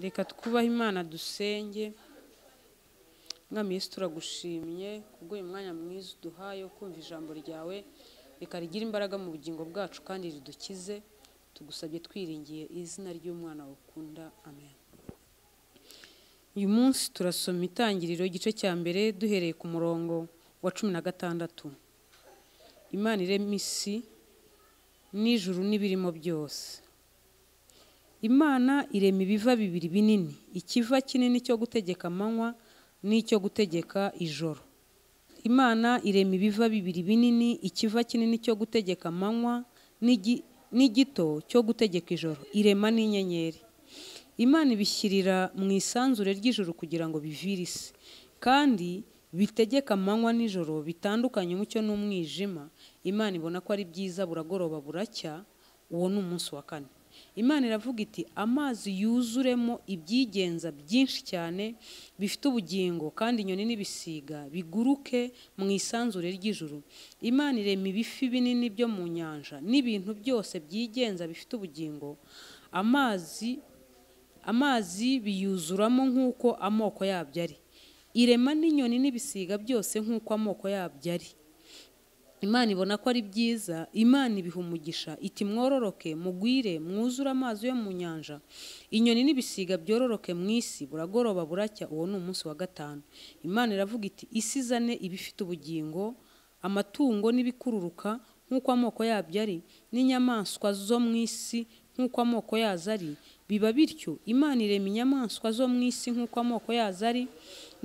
reka twubahe imana dusenge mwamiye turagushimye kubwo uyu mwanya mwiza uduhaye kumva ijambo ryawe reka rigira imbaraga mu bugingo bwacu kandi ridukize tugusabye twiringiye izina ry'umwana wakunda amen uyu munsi turasoma itangiriro igice cya mbere duhereye ku murongo wa cumi na gatandatu imana irema isi n'ijuru n'ibirimo byose Imana irema ibiva bibiri binini, ikiva kinini cyo gutegeka amanywa n'icyo gutegeka ijoro. Imana irema ibiva bibiri binini, ikiva kinini cyo gutegeka amanywa n'igito cyo gutegeka ijoro, irema n'inyenyeri. Imana ibishyirira mu isanzure ry'ijuru kugira ngo bivire isi, kandi bitegeka amanywa n'ijoro, bitandukanye umucyo n'umwijima. Imana ibona ko ari byiza buragoroba buracya, uwo ni umunsi wa kane. imana iravuga iti amazi yuzuremo ibyigenza byinshi cyane bifite ubugingo kandi inyoni n'ibisiga biguruke mu isanzure ry'ijuru imana irema ibifi binini byo mu nyanja n'ibintu byose byigenza bifite ubugingo amazi amazi biyuzuramo nk'uko amoko yabyo ari irema n'inyoni n'ibisiga byose nk'uko amoko yabyo ari imana ibona ko ari byiza imana ibiha umugisha iti mwororoke mugwire mwuzure amazi yo mu nyanja inyoni n'ibisiga byororoke mu isi buragoroba buracya uwo ni umunsi wa gatanu imana iravuga iti isi izane ibifite ubugingo amatungo n'ibikururuka nk'uko amoko yabyo ari n'inyamaswa zo mu isi nk'uko amoko yazo ari biba bityo imana irema inyamaswa zo mu isi nk'uko amoko yazo ari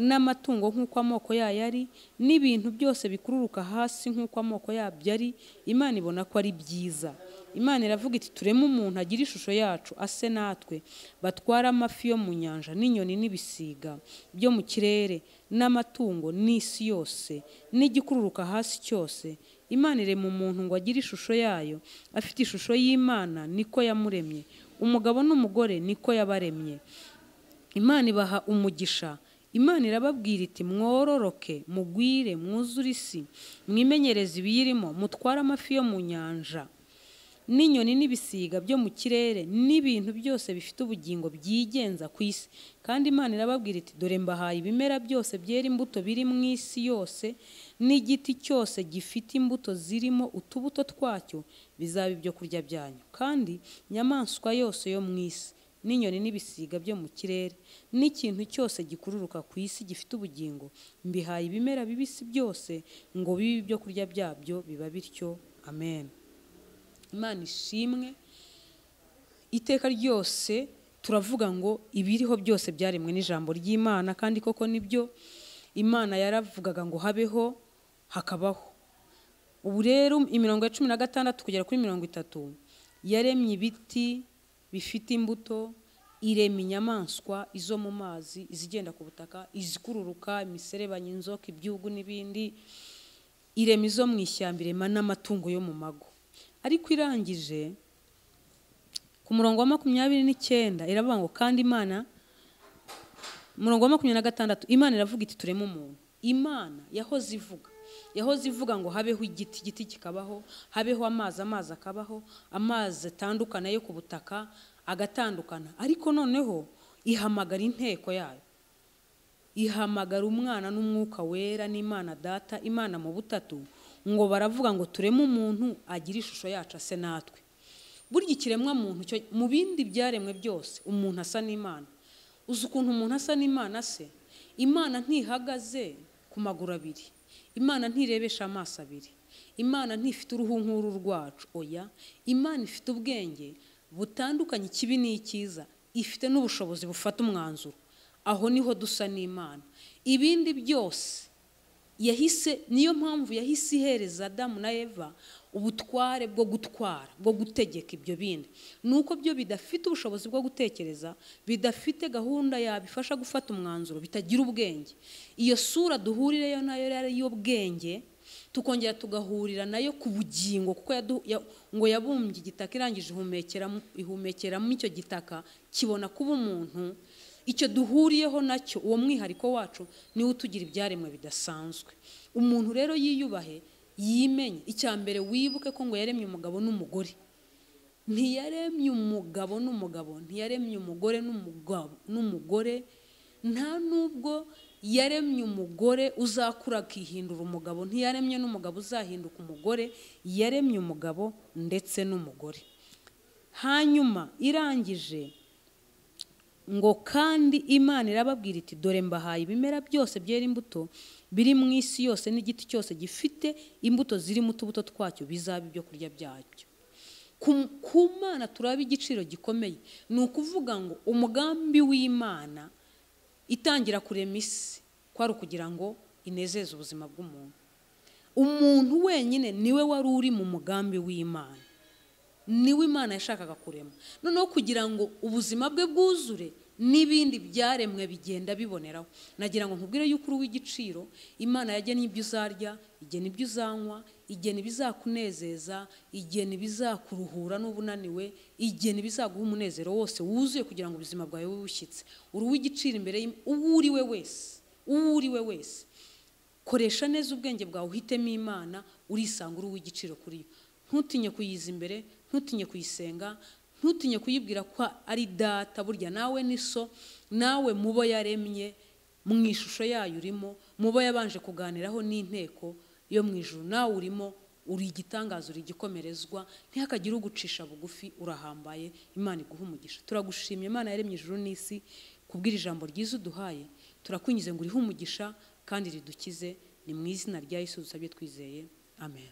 n'amatungo nk'uko amoko yayo ari n'ibintu byose bikururuka hasi nk'uko amoko yabyo ari imana ibona ko ari byiza imana iravuga iti tureme umuntu agira ishusho yacu ase natwe batwara amafi yo mu nyanja n'inyoni n'ibisiga byo mu kirere n'amatungo n'isi yose n'igikururuka hasi cyose imana irema umuntu ngo agire ishusho yayo afite ishusho y'imana niko yamuremye umugabo n'umugore niko yabaremye imana ibaha umugisha imana irababwira iti mwororoke mugwire mwuzure isi mwimenyereze ibiyirimo mutware amafi yo mu nyanja n'inyoni n'ibisiga byo mu kirere n'ibintu byose bifite ubugingo byigenza ku isi kandi imana irababwira iti dore mbahaye ibimera byose byera imbuto biri mu isi yose n'igiti cyose gifite imbuto zirimo utubuto twacyo bizaba ibyo kurya byanyu kandi inyamaswa yose yo mu isi n'inyoni n'ibisiga byo mu kirere n'ikintu cyose gikururuka ku isi gifite ubugingo mbihaye ibimera bibisi byose ngo bibe ibyo kurya byabyo biba bityo amen imana ishimwe iteka ryose turavuga ngo ibiriho byose byaremwe n'ijambo ry'imana kandi koko nibyo imana yaravugaga ngo habeho hakabaho ubu rero imirongo ya cumi na gatandatu kugera kuri mirongo itatu yaremye ibiti bifite imbuto irema inyamaswa izo mu mazi izigenda ku butaka izikururuka imiserebanya inzoka ibyugu n'ibindi irema izo mu ishyamba irema n'amatungo yo mu mago ariko irangije ku murongo wa makumyabiri n'icyenda iravuga ngo kandi imana murongo wa makumyabiri na gatandatu imana iravuga iti tureme umuntu imana yahoze ivuga yahoze ivuga ngo habeho igiti igiti kikabaho habeho amazi amazi akabaho amazi atandukana yo ku butaka agatandukana ariko noneho ihamagara inteko yayo ihamagara umwana n'umwuka wera n'imana data imana mu butatu ngo baravuga ngo tureme umuntu agire ishusho yacu ase natwe burya ikiremwa muntu mu bindi byaremwe byose umuntu asa n'imana uzi ukuntu umuntu asa n'imana se imana ntihagaze ku maguru abiri imana ntirebesha amaso abiri imana ntifite uruhu nk'uru rwacu oya imana ifite ubwenge butandukanye ikibi n'icyiza ifite n'ubushobozi bufata umwanzuro aho niho dusa n'imana ibindi byose yahise niyo mpamvu yahise ihereza adamu na eva ubutware bwo gutwara bwo gutegeka ibyo bindi ni uko byo bidafite ubushobozi bwo gutekereza bidafite gahunda yabifasha gufata umwanzuro bitagira ubwenge iyo sura duhurireyo nayo yari y’ubwenge tukongera tugahurira nayo ku bugingo kuko ngo yabumbye igitaka irangije ihumekera ihumekeramo icyo gitaka kibona kuba umuntu icyo duhuriyeho nacyo uwo mwihariko wacu niwo utugira ibyaremwe bidasanzwe umuntu rero yiyubahe yimenye icya mbere wibuke ko ngo yaremye umugabo n'umugore ntiyaremye umugabo n'umugabo ntiyaremye umugore n'umugore nta nubwo yaremye umugore uzakura akihindura umugabo ntiyaremye n'umugabo uzahinduka umugore yaremye umugabo ndetse n'umugore hanyuma irangije ngo kandi imana irababwira iti dore mbahaye ibimera byose byera imbuto biri mu isi yose n'igiti cyose gifite imbuto zirimo utubuto twacyo bizaba ibyo kurya byacyo ku mana turaba igiciro gikomeye ni ukuvuga ngo umugambi w'imana itangira kurema isi kwari ukugira ngo inezeze ubuzima bw'umuntu umuntu wenyine niwe wari uri mu mugambi w'imana niwe imana yashakaga kurema noneho kugira ngo ubuzima bwe bwuzure n'ibindi byaremwe bigenda biboneraho nagira ngo nkubwire y'ukuri w'igiciro imana yagena ibyo uzarya igena ibyo uzanywa igena ibizakunezeza igena ibizakuruhura n'ubunaniwe igena ibizaguha umunezero wose wuzuye kugira ngo ubuzima bwawe bube bushyitse uri uw'igiciro imbere uwo uri we wese uwo uri we wese koresha neza ubwenge bwawe uhitemo imana urisanga uri uw'igiciro kuri yo ntutinye kuyiza imbere ntutinye kuyisenga ntutinye kuyibwira ko ari data burya nawe ni so nawe mu bo yaremye mu ishusho yayo urimo mu bo yabanje kuganiraho n'inteko yo mu ijoro nawe urimo uri igitangaza uri igikomerezwa ntihakagire ugucisha bugufi urahambaye imana iguha umugisha turagushimye imana yaremye ijuru n'isi kubwira ijambo ryiza uduhaye turakwinjize ngo urihe umugisha kandi ridukize ni mu izina rya Yesu dusabye twizeye amen